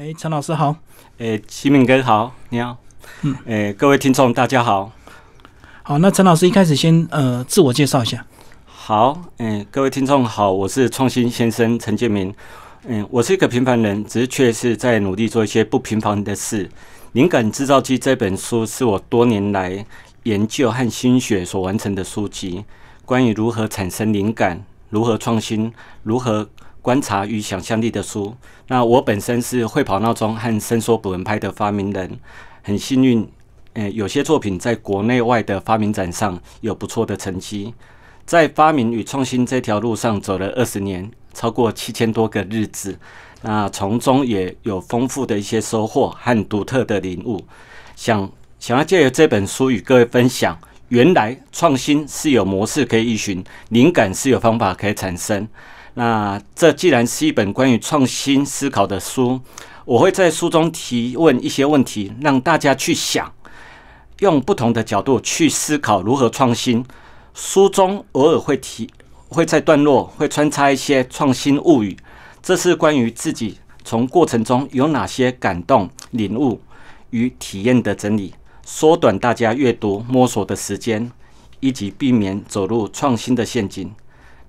哎，陈老师好！哎，启敏哥好，你好。嗯，哎，各位听众大家好。好，那陈老师一开始先呃自我介绍一下。好，嗯，各位听众好，我是创新先生陈建民。嗯，我是一个平凡人，只是确实在努力做一些不平凡的事。《灵感制造机》这本书是我多年来研究和心血所完成的书籍，关于如何产生灵感、如何创新、如何。观察与想象力的书。那我本身是会跑闹钟和伸缩捕蚊拍的发明人，很幸运，呃，有些作品在国内外的发明展上有不错的成绩。在发明与创新这条路上走了二十年，超过七千多个日子。那从中也有丰富的一些收获和独特的领悟。想想要借由这本书与各位分享，原来创新是有模式可以依循，灵感是有方法可以产生。那这既然是一本关于创新思考的书，我会在书中提问一些问题，让大家去想，用不同的角度去思考如何创新。书中偶尔会提，会在段落会穿插一些创新物语，这是关于自己从过程中有哪些感动、领悟与体验的整理，缩短大家阅读摸索的时间，以及避免走入创新的陷阱。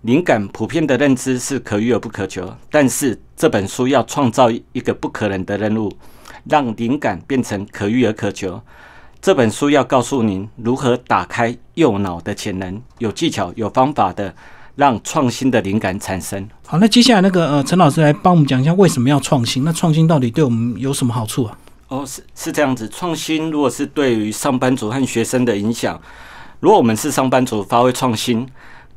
灵感普遍的认知是可遇而不可求，但是这本书要创造一个不可能的任务，让灵感变成可遇而可求。这本书要告诉您如何打开右脑的潜能，有技巧、有方法的让创新的灵感产生。好，那接下来那个呃，陈老师来帮我们讲一下为什么要创新？那创新到底对我们有什么好处啊？哦，是是这样子，创新如果是对于上班族和学生的影响，如果我们是上班族，发挥创新。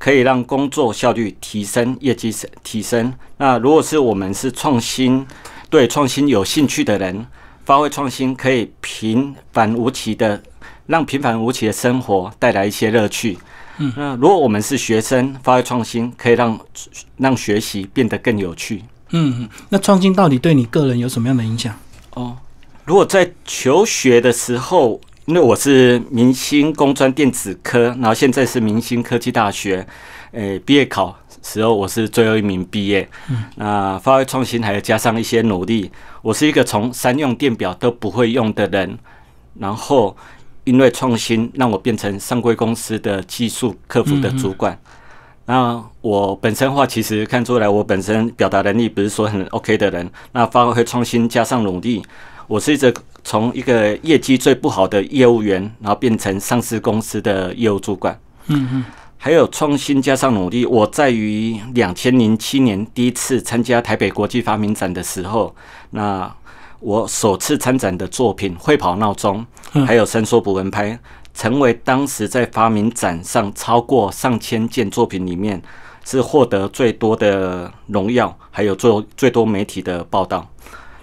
可以让工作效率提升，业绩提升。那如果是我们是创新，对创新有兴趣的人，发挥创新，可以平凡无奇的让平凡无奇的生活带来一些乐趣。嗯，那如果我们是学生，发挥创新，可以让让学习变得更有趣。嗯，那创新到底对你个人有什么样的影响？哦，如果在求学的时候。因为我是明星工专电子科，然后现在是明星科技大学。诶，毕业考时候我是最后一名毕业。嗯。那发挥创新，还要加上一些努力。我是一个从三用电表都不会用的人，然后因为创新让我变成上柜公司的技术客服的主管。那我本身话，其实看出来我本身表达能力不是说很 OK 的人。那发挥创新，加上努力。我是一直从一个业绩最不好的业务员，然后变成上市公司的业务主管。嗯嗯。还有创新加上努力，我在于两千零七年第一次参加台北国际发明展的时候，那我首次参展的作品“会跑闹钟”，还有“伸缩捕蚊拍”，成为当时在发明展上超过上千件作品里面，是获得最多的荣耀，还有最最多媒体的报道。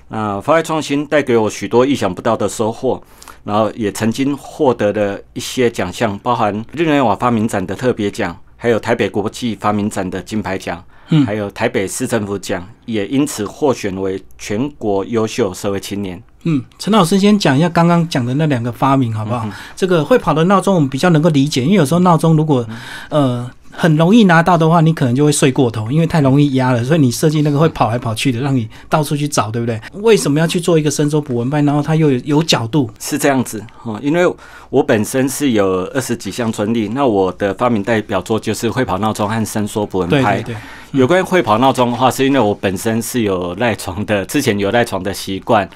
啊！发挥创新带给我许多意想不到的收获，然后也曾经获得了一些奖项，包含日内瓦发明展的特别奖，还有台北国际发明展的金牌奖，还有台北市政府奖，也因此获选为全国优秀社会青年。嗯，陈老师先讲一下刚刚讲的那两个发明好不好？这个会跑的闹钟我们比较能够理解，因为有时候闹钟如果呃。很容易拿到的话，你可能就会睡过头，因为太容易压了。所以你设计那个会跑来跑去的，让你到处去找，对不对？为什么要去做一个伸缩捕蚊拍？然后它又有角度，是这样子哈。因为我本身是有二十几项专利，那我的发明代表作就是会跑闹钟和伸缩捕蚊拍。有关于会跑闹钟的话，是因为我本身是有赖床的，之前有赖床的习惯。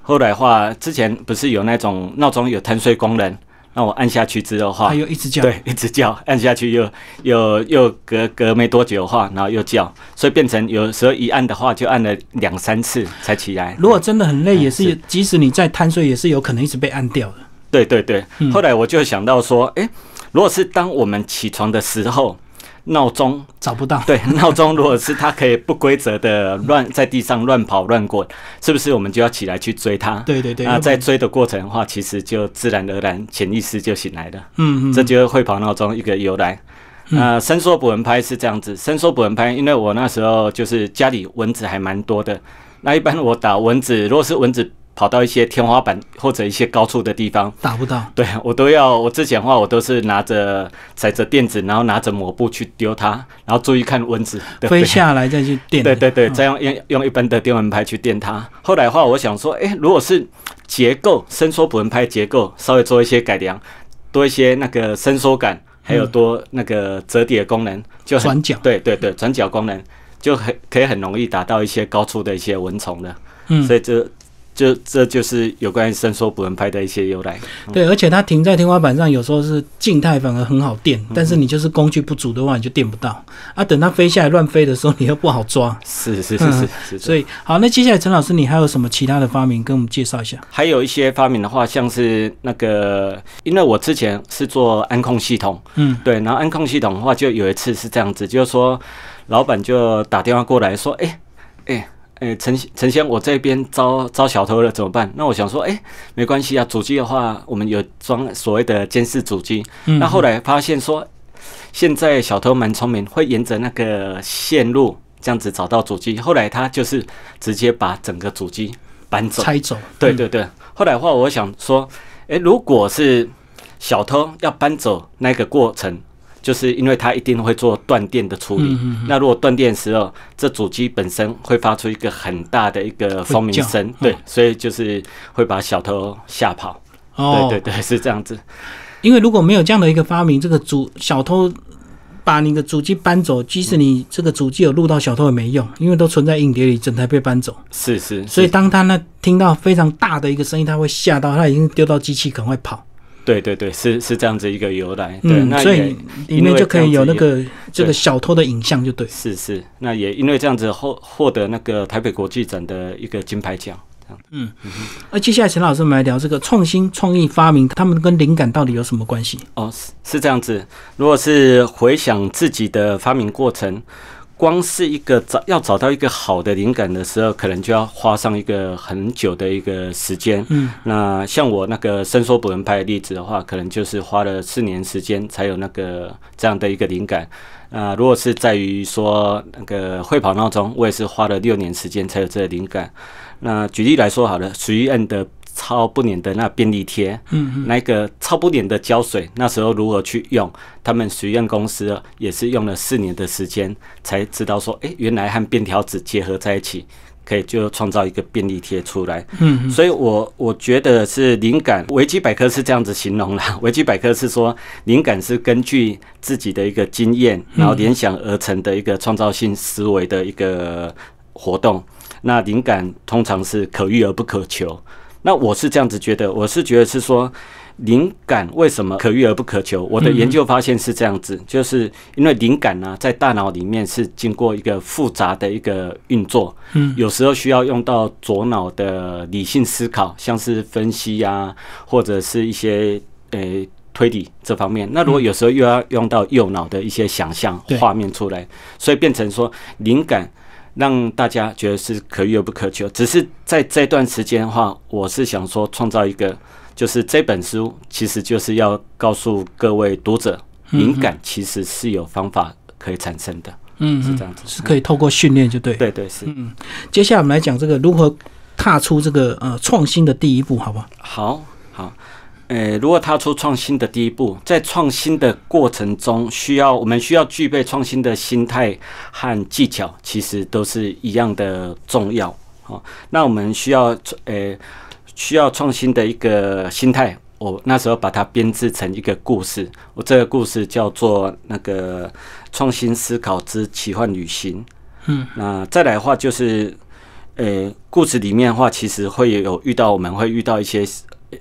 后来的话，之前不是有那种闹钟有贪睡功能。那我按下去之后的话，它又一直叫，对，一直叫，按下去又又又隔隔没多久的话，然后又叫，所以变成有时候一按的话，就按了两三次才起来。如果真的很累，也是即使你再贪睡，也是有可能一直被按掉的。对对对，后来我就想到说，哎，如果是当我们起床的时候。闹钟找不到，对，闹钟如果是它可以不规则的乱在地上乱跑乱滚，是不是我们就要起来去追它？对对对，啊，在追的过程的话，其实就自然而然潜意识就醒来了，嗯，这就是会跑闹钟一个由来。那伸缩捕蚊拍是这样子，伸缩捕蚊拍，因为我那时候就是家里蚊子还蛮多的，那一般我打蚊子，如果是蚊子。跑到一些天花板或者一些高处的地方打不到，对我都要。我之前的话，我都是拿着踩着垫子，然后拿着抹布去丢它，然后注意看蚊子飞下来再去垫。对对对，再用用用一般的电蚊拍去垫它。后来的话，我想说，哎，如果是结构伸缩捕蚊拍结构，稍微做一些改良，多一些那个伸缩感，还有多那个折叠功能，就转角对对对转角功能就很可以很容易达到一些高处的一些蚊虫的。嗯，所以这。就这就是有关于伸缩补人拍的一些由来。对，而且它停在天花板上，有时候是静态，反而很好电。但是你就是工具不足的话，你就电不到。啊，等它飞下来乱飞的时候，你又不好抓。是是是是是。所以好，那接下来陈老师，你还有什么其他的发明跟我们介绍一下？还有一些发明的话，像是那个，因为我之前是做安控系统，嗯，对，然后安控系统的话，就有一次是这样子，就是说老板就打电话过来说，哎，哎。哎，陈陈先，我这边招招小偷了，怎么办？那我想说，哎，没关系啊，主机的话，我们有装所谓的监视主机。嗯。那后来发现说，现在小偷蛮聪明，会沿着那个线路这样子找到主机。后来他就是直接把整个主机搬走。拆走。对对对。后来的话，我想说，哎，如果是小偷要搬走那个过程。就是因为它一定会做断电的处理。那如果断电的时候，这主机本身会发出一个很大的一个蜂鸣声，对，所以就是会把小偷吓跑。哦，对对对，是这样子。因为如果没有这样的一个发明，这个主小偷把你的主机搬走，即使你这个主机有录到小偷也没用，因为都存在硬碟里，整台被搬走。是是。所以当他呢听到非常大的一个声音，他会吓到，他已经丢到机器，赶快跑。对对对，是是这样子一个由来。嗯，所以里面就可以有那个这个小偷的影像，就对。是是，那也因为这样子获获得那个台北国际展的一个金牌奖，嗯，那接下来陈老师，我们来聊这个创新、创意、发明，他们跟灵感到底有什么关系？哦，是是这样子。如果是回想自己的发明过程。光是一个找要找到一个好的灵感的时候，可能就要花上一个很久的一个时间。嗯，那像我那个伸缩波能拍的例子的话，可能就是花了四年时间才有那个这样的一个灵感。啊，如果是在于说那个会跑闹钟，我也是花了六年时间才有这个灵感。那举例来说，好了，随意摁的。超不粘的那便利贴，嗯，那个超不粘的胶水，那时候如何去用？他们实验公司也是用了四年的时间才知道说，哎，原来和便条纸结合在一起，可以就创造一个便利贴出来。嗯，所以我我觉得是灵感。维基百科是这样子形容啦。维基百科是说，灵感是根据自己的一个经验，然后联想而成的一个创造性思维的一个活动。那灵感通常是可遇而不可求。那我是这样子觉得，我是觉得是说，灵感为什么可遇而不可求？我的研究发现是这样子，就是因为灵感呢，在大脑里面是经过一个复杂的一个运作，嗯，有时候需要用到左脑的理性思考，像是分析啊，或者是一些呃推理这方面。那如果有时候又要用到右脑的一些想象画面出来，所以变成说灵感。让大家觉得是可遇而不可求，只是在这段时间的话，我是想说创造一个，就是这本书其实就是要告诉各位读者，敏感其实是有方法可以产生的，嗯，是这样子，是可以透过训练就对，对对是。嗯，接下来我们来讲这个如何踏出这个呃创新的第一步，好不好？好好。呃，如果踏出创新的第一步，在创新的过程中，需要我们需要具备创新的心态和技巧，其实都是一样的重要。好，那我们需要诶、呃需要创新的一个心态。我那时候把它编制成一个故事，我这个故事叫做那个创新思考之奇幻旅行。嗯，那再来的话就是呃故事里面的话，其实会有遇到我们会遇到一些。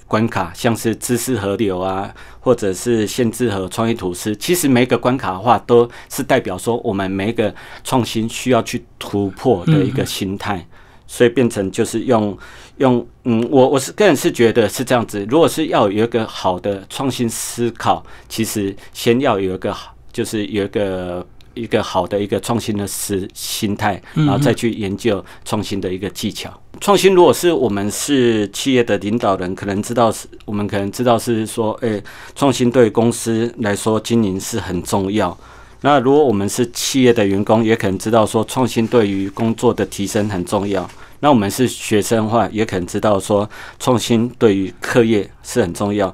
关卡像是知识河流啊，或者是限制和创意图示。其实每一个关卡的话，都是代表说我们每一个创新需要去突破的一个心态，所以变成就是用用嗯，我我是个人是觉得是这样子，如果是要有一个好的创新思考，其实先要有一个好，就是有一个。一个好的一个创新的思心态，然后再去研究创新的一个技巧。创新，如果是我们是企业的领导人，可能知道是我们可能知道是说，诶，创新对公司来说经营是很重要。那如果我们是企业的员工，也可能知道说创新对于工作的提升很重要。那我们是学生的话，也可能知道说创新对于课业是很重要。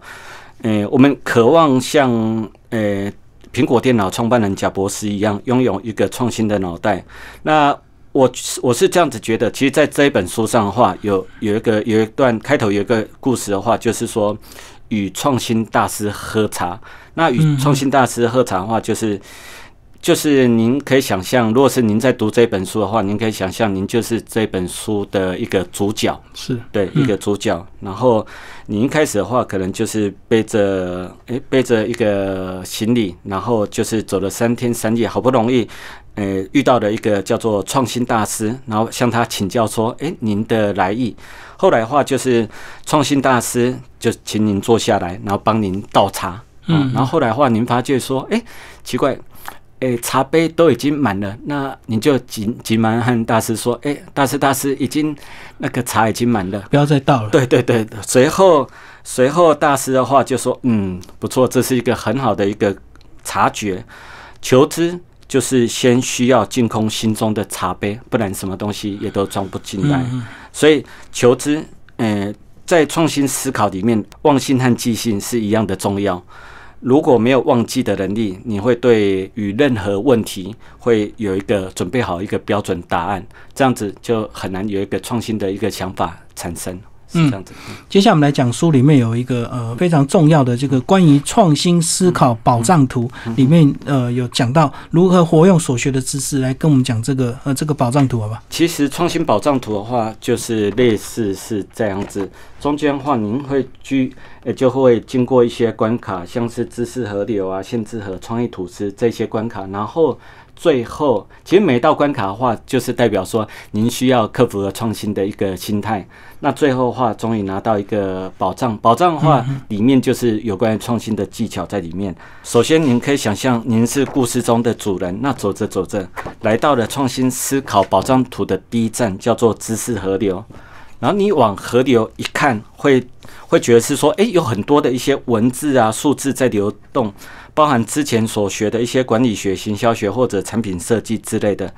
诶，我们渴望像诶苹果电脑创办人贾博士一样，拥有一个创新的脑袋。那我我是这样子觉得，其实，在这一本书上的话，有有一个有一段开头有一个故事的话，就是说与创新大师喝茶。那与创新大师喝茶的话，就是。就是您可以想象，如果是您在读这本书的话，您可以想象您就是这本书的一个主角，是对一个主角。然后您一开始的话，可能就是背着哎背着一个行李，然后就是走了三天三夜，好不容易，呃遇到了一个叫做创新大师，然后向他请教说，哎您的来意。后来的话，就是创新大师就请您坐下来，然后帮您倒茶。嗯，然后后来的话，您发觉说，哎奇怪。哎，茶杯都已经满了，那你就急急忙和大师说：“哎，大师，大师，已经那个茶已经满了，不要再倒了。”对对对。随后，随后大师的话就说：“嗯，不错，这是一个很好的一个察觉。求知就是先需要净空心中的茶杯，不然什么东西也都装不进来。所以，求知，嗯，在创新思考里面，忘性和记性是一样的重要。”如果没有忘记的能力，你会对于任何问题会有一个准备好一个标准答案，这样子就很难有一个创新的一个想法产生。嗯，这样子。接下来我们来讲书里面有一个呃非常重要的这个关于创新思考保障图，里面呃有讲到如何活用所学的知识来跟我们讲这个呃这个保障图，好吧？其实创新保障图的话，就是类似是这样子，中间话您会去，就会经过一些关卡，像是知识河流啊、限制和创意吐司这些关卡，然后。最后，其实每道关卡的话，就是代表说您需要克服和创新的一个心态。那最后的话，终于拿到一个宝藏。宝藏的话，里面就是有关于创新的技巧在里面。首先，您可以想象您是故事中的主人。那走着走着，来到了创新思考宝藏图的第一站，叫做知识河流。然后你往河流一看，会会觉得是说，哎，有很多的一些文字啊、数字在流动，包含之前所学的一些管理学、行销学或者产品设计之类的。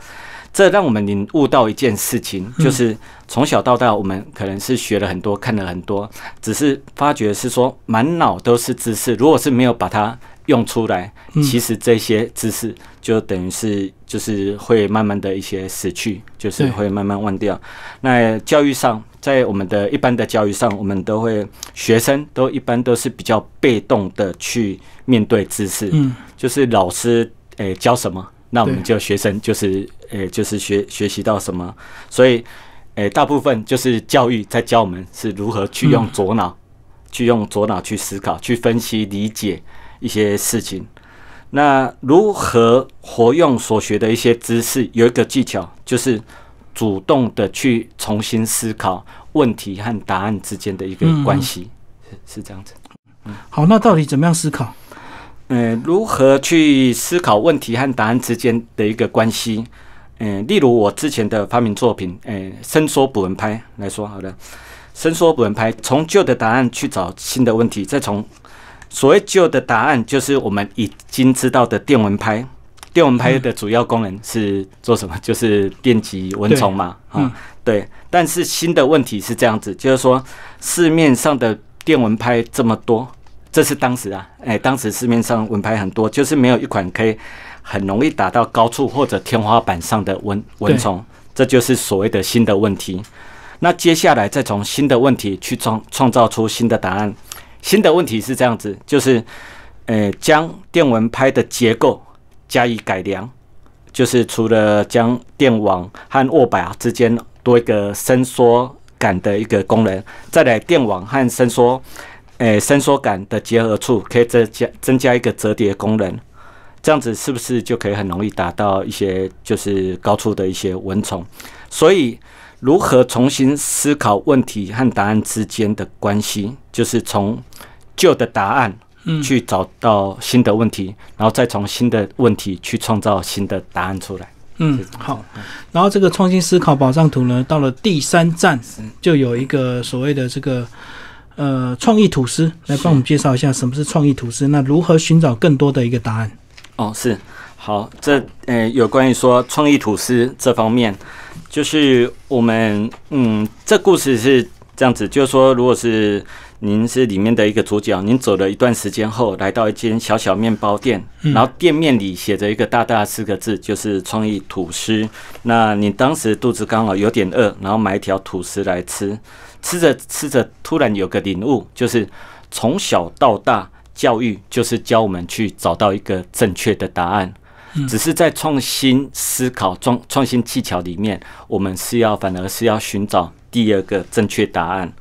这让我们领悟到一件事情，就是从小到大，我们可能是学了很多、看了很多，只是发觉是说满脑都是知识。如果是没有把它用出来，其实这些知识就等于是就是会慢慢的一些死去，就是会慢慢忘掉。那教育上。在我们的一般的教育上，我们都会学生都一般都是比较被动的去面对知识，嗯，就是老师诶教什么，那我们就学生就是诶就是学学习到什么，所以诶大部分就是教育在教我们是如何去用左脑，去用左脑去思考、去分析、理解一些事情。那如何活用所学的一些知识，有一个技巧就是。主动的去重新思考问题和答案之间的一个关系，是是这样子。嗯、好，那到底怎么样思考？嗯，如何去思考问题和答案之间的一个关系？嗯，例如我之前的发明作品，嗯，伸缩捕蚊拍来说，好的，伸缩捕蚊拍，从旧的答案去找新的问题，再从所谓旧的答案，就是我们已经知道的电蚊拍。电蚊拍的主要功能是做什么？就是电击蚊虫嘛，啊，对。但是新的问题是这样子，就是说市面上的电蚊拍这么多，这是当时啊，哎，当时市面上蚊拍很多，就是没有一款可以很容易打到高处或者天花板上的蚊蚊虫，这就是所谓的新的问题。那接下来再从新的问题去创创造出新的答案。新的问题是这样子，就是呃，将电蚊拍的结构。加以改良，就是除了将电网和握把之间多一个伸缩杆的一个功能，再来电网和伸缩，诶，伸缩杆的结合处可以增加增加一个折叠功能，这样子是不是就可以很容易达到一些就是高处的一些蚊虫？所以如何重新思考问题和答案之间的关系，就是从旧的答案。去找到新的问题，然后再从新的问题去创造新的答案出来。嗯，好。然后这个创新思考保障图呢，到了第三站就有一个所谓的这个呃创意吐司，来帮我们介绍一下什么是创意吐司，那如何寻找更多的一个答案？哦，是，好。这呃有关于说创意吐司这方面，就是我们嗯这故事是这样子，就是说如果是。您是里面的一个主角，您走了一段时间，后来到一间小小面包店，然后店面里写着一个大大四个字，就是“创意吐司”。那你当时肚子刚好有点饿，然后买一条吐司来吃，吃着吃着，突然有个领悟，就是从小到大教育就是教我们去找到一个正确的答案，只是在创新思考、创创新技巧里面，我们是要反而是要寻找第二个正确答案。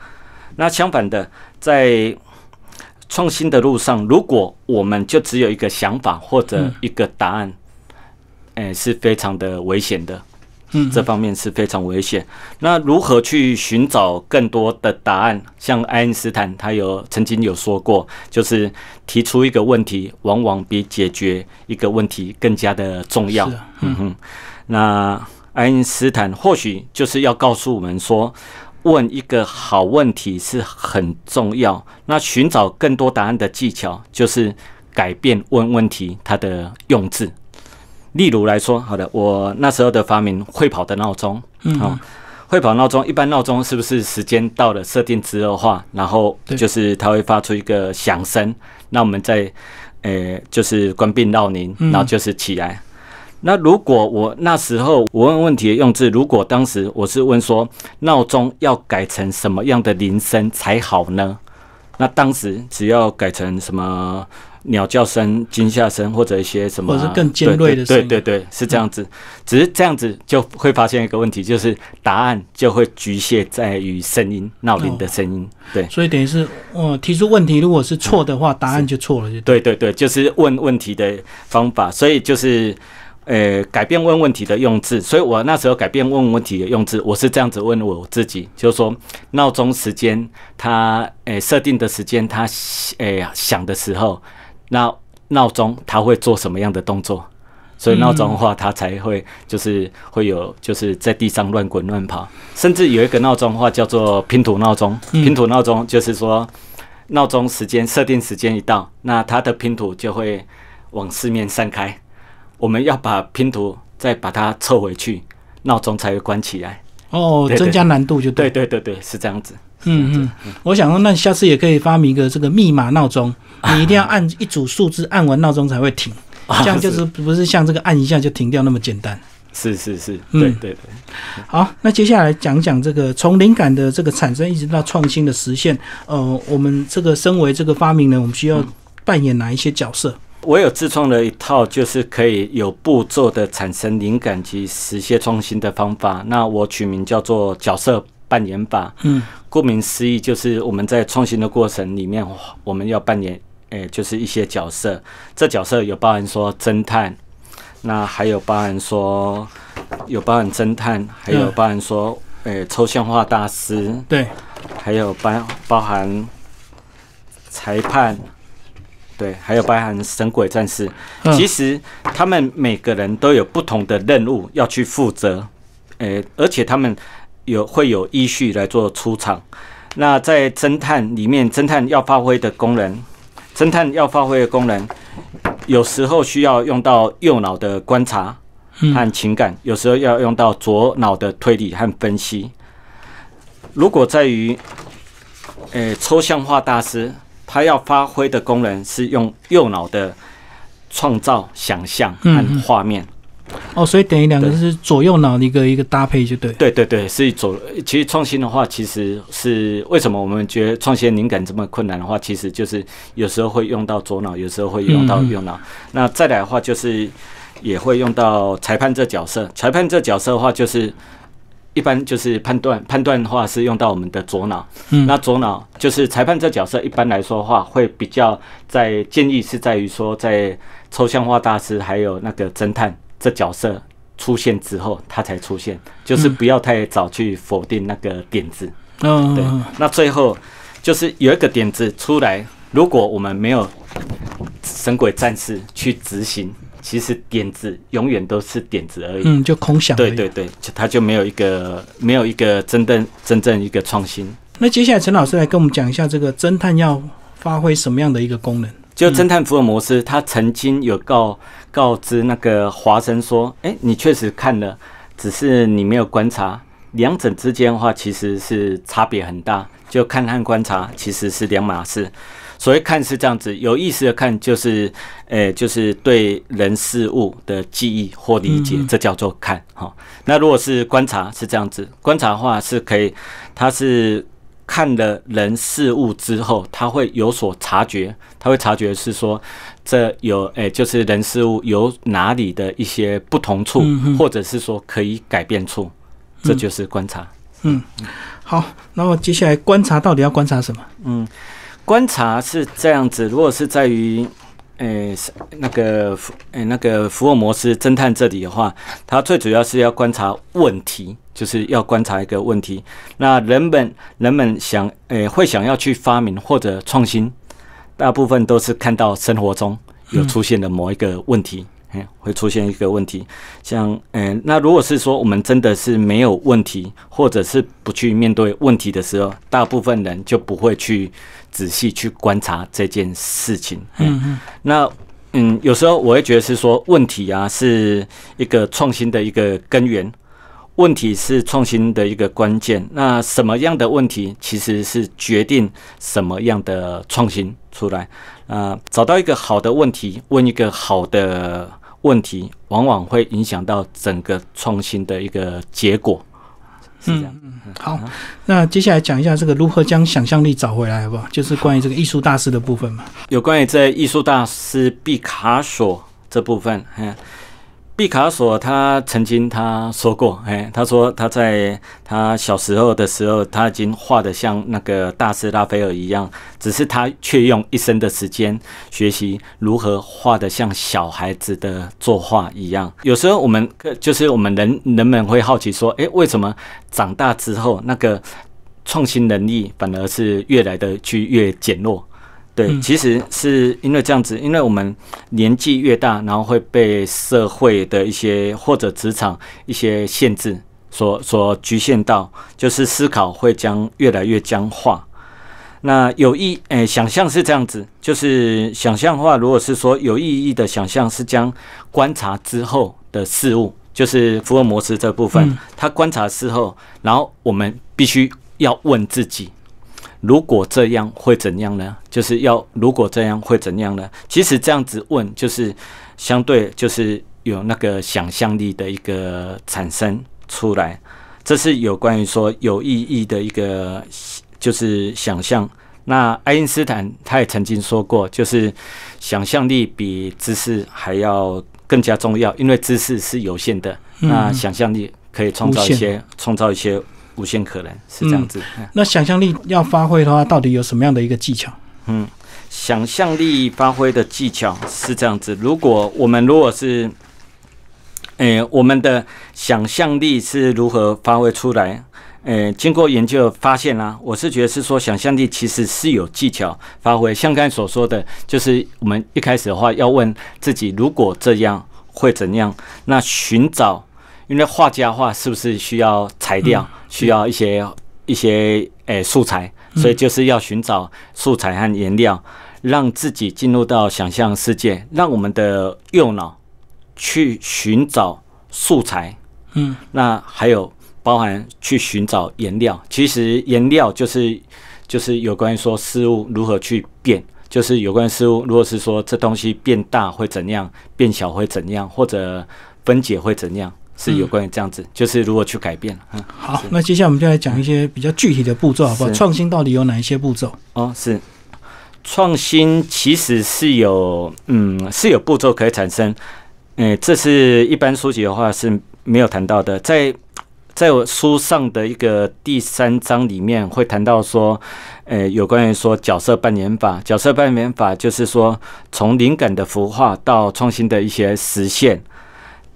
那相反的。在创新的路上，如果我们就只有一个想法或者一个答案，嗯，是非常的危险的。嗯，这方面是非常危险。那如何去寻找更多的答案？像爱因斯坦，他有曾经有说过，就是提出一个问题，往往比解决一个问题更加的重要。嗯哼。那爱因斯坦或许就是要告诉我们说。问一个好问题是很重要。那寻找更多答案的技巧就是改变问问题它的用字。例如来说，好的，我那时候的发明会跑的闹钟。嗯。好，会跑闹钟，一般闹钟是不是时间到了设定之后的话，然后就是它会发出一个响声。那我们再，呃，就是关闭闹铃，然后就是起来。那如果我那时候我问问题的用字，如果当时我是问说闹钟要改成什么样的铃声才好呢？那当时只要改成什么鸟叫声、惊吓声或者一些什么，或者更尖锐的声音，对对对，是这样子。只是这样子就会发现一个问题，就是答案就会局限在于声音，闹铃的声音。对，所以等于是我提出问题，如果是错的话，答案就错了。对对对，就是问问题的方法，所以就是。呃，改变问问题的用字，所以我那时候改变问问题的用字，我是这样子问我自己，就是说闹钟时间，它诶设定的时间，它诶响的时候，那闹钟它会做什么样的动作？所以闹钟的话，它才会就是会有就是在地上乱滚乱跑，甚至有一个闹钟的话叫做拼图闹钟，拼图闹钟就是说闹钟时间设定时间一到，那它的拼图就会往四面散开。我们要把拼图再把它凑回去，闹钟才会关起来。哦，增加难度就对对对对，是这样子。嗯嗯，我想说，那下次也可以发明一个这个密码闹钟，你一定要按一组数字，按完闹钟才会停。这样就是不是像这个按一下就停掉那么简单？是是是，对对对。好，那接下来讲讲这个从灵感的这个产生一直到创新的实现。呃，我们这个身为这个发明人，我们需要扮演哪一些角色？我有自创了一套，就是可以有步骤的产生灵感及实现创新的方法。那我取名叫做角色扮演法。嗯，顾名思义，就是我们在创新的过程里面，我们要扮演，诶，就是一些角色。这角色有包含说侦探，那还有包含说有包含侦探，还有包含说诶抽象化大师。对，还有包包含裁判。对，还有包含神鬼战士，其实他们每个人都有不同的任务要去负责，诶，而且他们有会有依序来做出场。那在侦探里面，侦探要发挥的功能，侦探要发挥的功能，有时候需要用到右脑的观察和情感，有时候要用到左脑的推理和分析。如果在于，诶抽象化大师。它要发挥的功能是用右脑的创造、想象和画面。哦，所以等于两个是左右脑的一个一个搭配，就对。对对对，是以左。其实创新的话，其实是为什么我们觉得创新灵感这么困难的话，其实就是有时候会用到左脑，有时候会用到右脑。那再来的话，就是也会用到裁判这角色。裁判这角色的话，就是。一般就是判断判断的话是用到我们的左脑，嗯，那左脑就是裁判这角色，一般来说的话会比较在建议是在于说，在抽象化大师还有那个侦探这角色出现之后，他才出现，就是不要太早去否定那个点子，嗯，对。那最后就是有一个点子出来，如果我们没有神鬼战士去执行。其实点子永远都是点子而已，嗯，就空想。对对对，就他就没有一个没有一个真正真正一个创新。那接下来陈老师来跟我们讲一下这个侦探要发挥什么样的一个功能？就侦探福尔摩斯他曾经有告告知那个华生说：“哎，你确实看了，只是你没有观察。两者之间的话其实是差别很大，就看和观察其实是两码事。”所谓看是这样子，有意识的看就是，诶，就是对人事物的记忆或理解，这叫做看。好，那如果是观察是这样子，观察的话是可以，他是看了人事物之后，他会有所察觉，他会察觉是说，这有诶，就是人事物有哪里的一些不同处，或者是说可以改变处，这就是观察。嗯，好，那我接下来观察到底要观察什么？嗯。观察是这样子，如果是在于，诶，那个，诶，那个福尔摩斯侦探这里的话，他最主要是要观察问题，就是要观察一个问题。那人们，人们想，诶，会想要去发明或者创新，大部分都是看到生活中有出现的某一个问题，嗯，会出现一个问题。像，诶，那如果是说我们真的是没有问题，或者是不去面对问题的时候，大部分人就不会去。仔细去观察这件事情。嗯嗯，那嗯，有时候我会觉得是说问题啊，是一个创新的一个根源，问题是创新的一个关键。那什么样的问题其实是决定什么样的创新出来？呃，找到一个好的问题，问一个好的问题，往往会影响到整个创新的一个结果。嗯，好，那接下来讲一下这个如何将想象力找回来，好不好？就是关于这个艺术大师的部分嘛。有关于这艺术大师毕卡索这部分，嗯。毕卡索他曾经他说过，哎，他说他在他小时候的时候，他已经画的像那个大师拉斐尔一样，只是他却用一生的时间学习如何画的像小孩子的作画一样。有时候我们就是我们人人们会好奇说，哎，为什么长大之后那个创新能力反而是越来的去越减弱？对，其实是因为这样子，因为我们年纪越大，然后会被社会的一些或者职场一些限制所所局限到，就是思考会将越来越僵化。那有意诶，想象是这样子，就是想象的话，如果是说有意义的想象，是将观察之后的事物，就是福尔摩斯这部分，他观察之后，然后我们必须要问自己。如果这样会怎样呢？就是要如果这样会怎样呢？其实这样子问就是相对就是有那个想象力的一个产生出来，这是有关于说有意义的一个就是想象。那爱因斯坦他也曾经说过，就是想象力比知识还要更加重要，因为知识是有限的，那想象力可以创造一些创造一些。无限可能是这样子。那想象力要发挥的话，到底有什么样的一个技巧？嗯，想象力发挥的技巧是这样子。如果我们如果是，诶，我们的想象力是如何发挥出来？诶，经过研究发现啦，我是觉得是说，想象力其实是有技巧发挥。像刚才所说的，就是我们一开始的话，要问自己，如果这样会怎样？那寻找。因为画家画是不是需要材料，需要一些一些诶素材，所以就是要寻找素材和颜料，让自己进入到想象世界，让我们的右脑去寻找素材。嗯，那还有包含去寻找颜料，其实颜料就是就是有关于说事物如何去变，就是有关于事物如果是说这东西变大会怎样，变小会怎样，或者分解会怎样。是有关于这样子，就是如何去改变，嗯，好，那接下来我们就来讲一些比较具体的步骤，好不好？创新到底有哪一些步骤？哦，是创新其实是有，嗯，是有步骤可以产生，诶，这是一般书籍的话是没有谈到的，在在我书上的一个第三章里面会谈到说，诶，有关于说角色扮演法，角色扮演法就是说从灵感的孵化到创新的一些实现。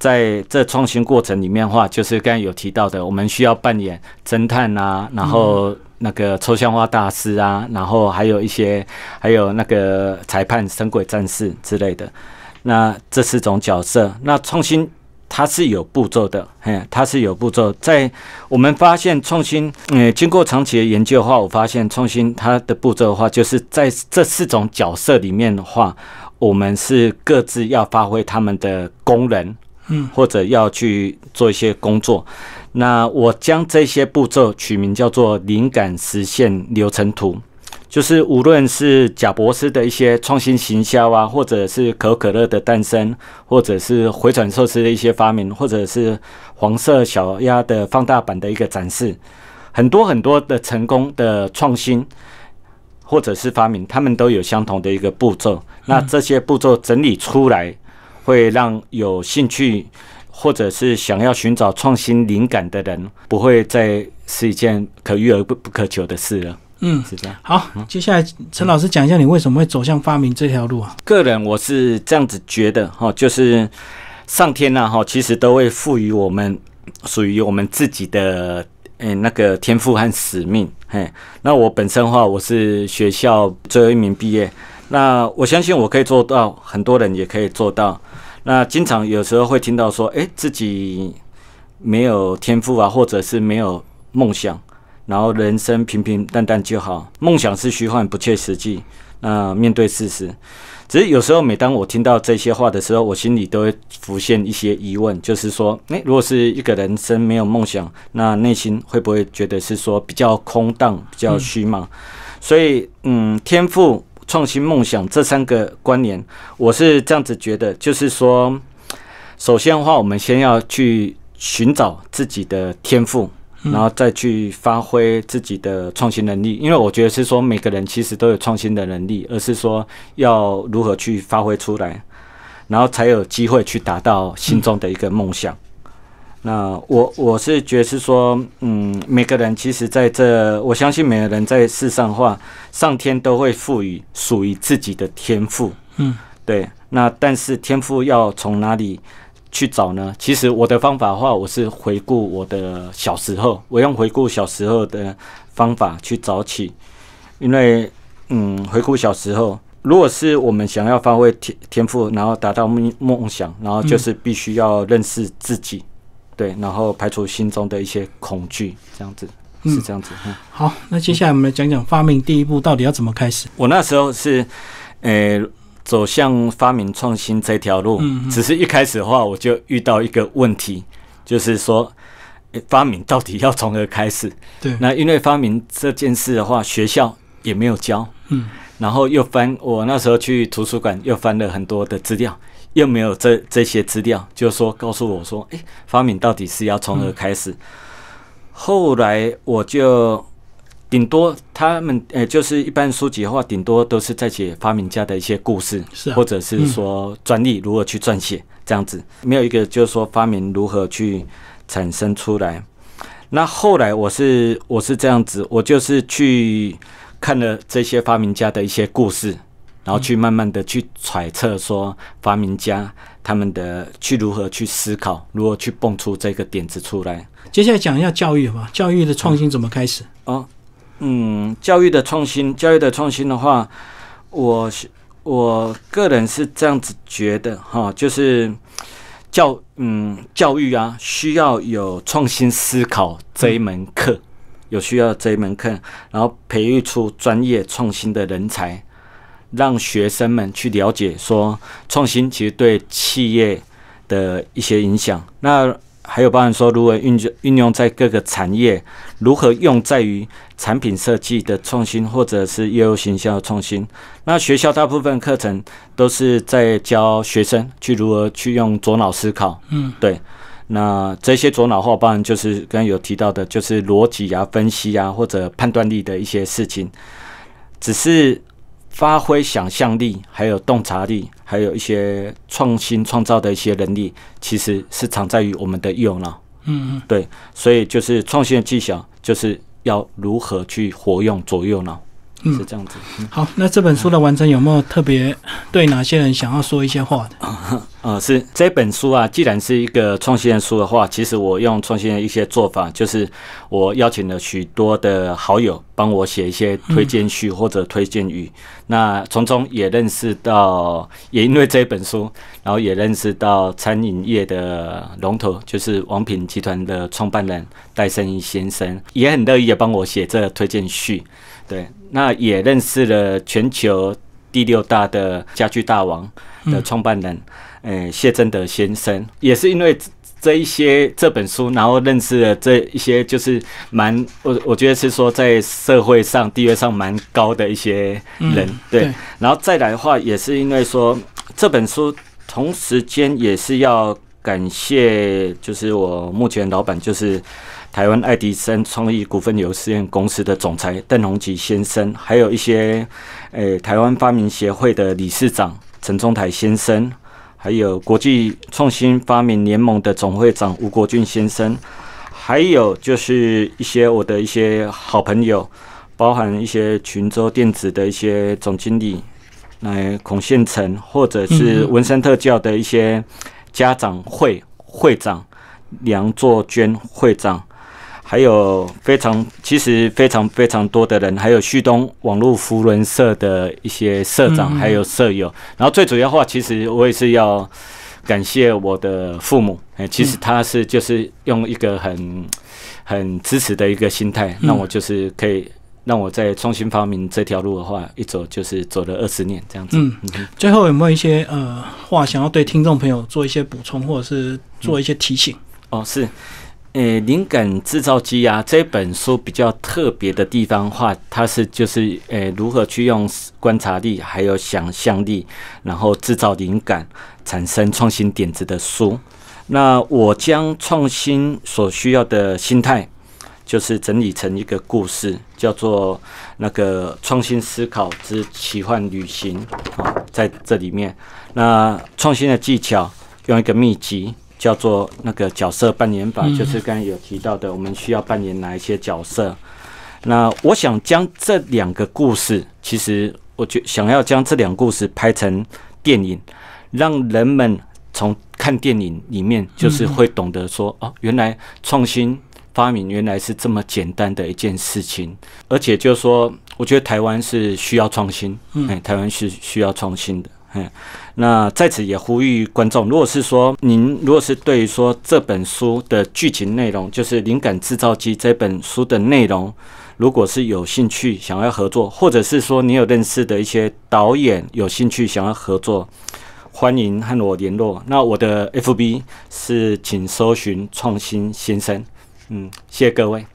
在这创新过程里面的话，就是刚才有提到的，我们需要扮演侦探啊，然后那个抽象化大师啊，然后还有一些还有那个裁判、神鬼战士之类的。那这四种角色，那创新它是有步骤的，嘿，它是有步骤。在我们发现创新，呃，经过长期的研究的话，我发现创新它的步骤的话，就是在这四种角色里面的话，我们是各自要发挥他们的功能。嗯，或者要去做一些工作，那我将这些步骤取名叫做“灵感实现流程图”。就是无论是贾博士的一些创新行销啊，或者是可口可乐的诞生，或者是回转寿司的一些发明，或者是黄色小鸭的放大版的一个展示，很多很多的成功、的创新或者是发明，他们都有相同的一个步骤。那这些步骤整理出来。会让有兴趣或者是想要寻找创新灵感的人，不会再是一件可遇而不不可求的事了。嗯，是这样。好，接下来陈老师讲一下你为什么会走向发明这条路啊？个人我是这样子觉得哈，就是上天呢哈，其实都会赋予我们属于我们自己的嗯那个天赋和使命。嘿，那我本身的话，我是学校最后一名毕业。那我相信我可以做到，很多人也可以做到。那经常有时候会听到说，哎，自己没有天赋啊，或者是没有梦想，然后人生平平淡淡就好。梦想是虚幻不切实际。那面对事实，只是有时候每当我听到这些话的时候，我心里都会浮现一些疑问，就是说，哎，如果是一个人生没有梦想，那内心会不会觉得是说比较空荡、比较虚茫？所以，嗯，天赋。创新梦想这三个关联，我是这样子觉得，就是说，首先的话，我们先要去寻找自己的天赋，然后再去发挥自己的创新能力。因为我觉得是说，每个人其实都有创新的能力，而是说要如何去发挥出来，然后才有机会去达到心中的一个梦想。那我我是觉得是说，嗯，每个人其实在这，我相信每个人在世上话，上天都会赋予属于自己的天赋，嗯，对。那但是天赋要从哪里去找呢？其实我的方法的话，我是回顾我的小时候，我用回顾小时候的方法去找起，因为嗯，回顾小时候，如果是我们想要发挥天天赋，然后达到梦梦想，然后就是必须要认识自己。对，然后排除心中的一些恐惧，这样子是这样子。好，那接下来我们来讲讲发明第一步到底要怎么开始。我那时候是，呃，走向发明创新这条路，只是一开始的话，我就遇到一个问题，就是说发明到底要从何开始？对，那因为发明这件事的话，学校也没有教。嗯，然后又翻，我那时候去图书馆又翻了很多的资料。又没有这这些资料，就说告诉我说，哎，发明到底是要从何开始？后来我就顶多他们，呃，就是一般书籍的话，顶多都是在写发明家的一些故事，或者是说专利如何去撰写，这样子没有一个就是说发明如何去产生出来。那后来我是我是这样子，我就是去看了这些发明家的一些故事。然后去慢慢的去揣测，说发明家他们的去如何去思考，如何去蹦出这个点子出来。接下来讲一下教育吧，教育的创新怎么开始？哦，嗯，教育的创新，教育的创新的话，我我个人是这样子觉得哈，就是教嗯教育啊，需要有创新思考这一门课，有需要这一门课，然后培育出专业创新的人才。让学生们去了解说创新其实对企业的一些影响。那还有包含说如何运运用在各个产业，如何用在于产品设计的创新或者是业务形象的创新。那学校大部分课程都是在教学生去如何去用左脑思考。嗯，对。那这些左脑话包含就是刚有提到的，就是逻辑啊、分析啊或者判断力的一些事情，只是。发挥想象力，还有洞察力，还有一些创新创造的一些能力，其实是藏在于我们的右脑。嗯，对，所以就是创新的技巧，就是要如何去活用左右脑。是这样子。好，那这本书的完成有没有特别对哪些人想要说一些话的？啊，是这本书啊，既然是一个创新的书的话，其实我用创新的一些做法，就是我邀请了许多的好友帮我写一些推荐序或者推荐语。那从中也认识到，也因为这本书，然后也认识到餐饮业的龙头，就是王品集团的创办人戴胜一先生，也很乐意也帮我写这推荐序，对。那也认识了全球第六大的家具大王的创办人，诶，谢振德先生，也是因为这一些这本书，然后认识了这一些就是蛮，我我觉得是说在社会上地位上蛮高的一些人，对。然后再来的话，也是因为说这本书，同时间也是要感谢，就是我目前老板就是。台湾爱迪生创意股份有限公司的总裁邓宏吉先生，还有一些诶台湾发明协会的理事长陈中台先生，还有国际创新发明联盟的总会长吴国俊先生，还有就是一些我的一些好朋友，包含一些群州电子的一些总经理，那孔宪成，或者是文山特教的一些家长会会长梁作娟会长。还有非常，其实非常非常多的人，还有旭东网络福伦社的一些社长，还有社友。然后最主要的话，其实我也是要感谢我的父母。哎，其实他是就是用一个很很支持的一个心态，让我就是可以让我在创新发明这条路的话，一走就是走了二十年这样子。嗯，最后有没有一些呃话想要对听众朋友做一些补充，或者是做一些提醒？哦，是。呃，灵感制造机啊，这本书比较特别的地方话，它是就是呃，如何去用观察力，还有想象力，然后制造灵感，产生创新点子的书。那我将创新所需要的心态，就是整理成一个故事，叫做那个创新思考之奇幻旅行啊，在这里面，那创新的技巧，用一个秘籍。叫做那个角色扮演法，就是刚刚有提到的，我们需要扮演哪一些角色？那我想将这两个故事，其实我觉想要将这两个故事拍成电影，让人们从看电影里面就是会懂得说，哦，原来创新发明原来是这么简单的一件事情，而且就是说，我觉得台湾是需要创新，哎，台湾是需要创新的。嗯，那在此也呼吁观众，如果是说您，如果是对于说这本书的剧情内容，就是《灵感制造机》这本书的内容，如果是有兴趣想要合作，或者是说你有认识的一些导演有兴趣想要合作，欢迎和我联络。那我的 FB 是，请搜寻“创新先生”。嗯，谢谢各位。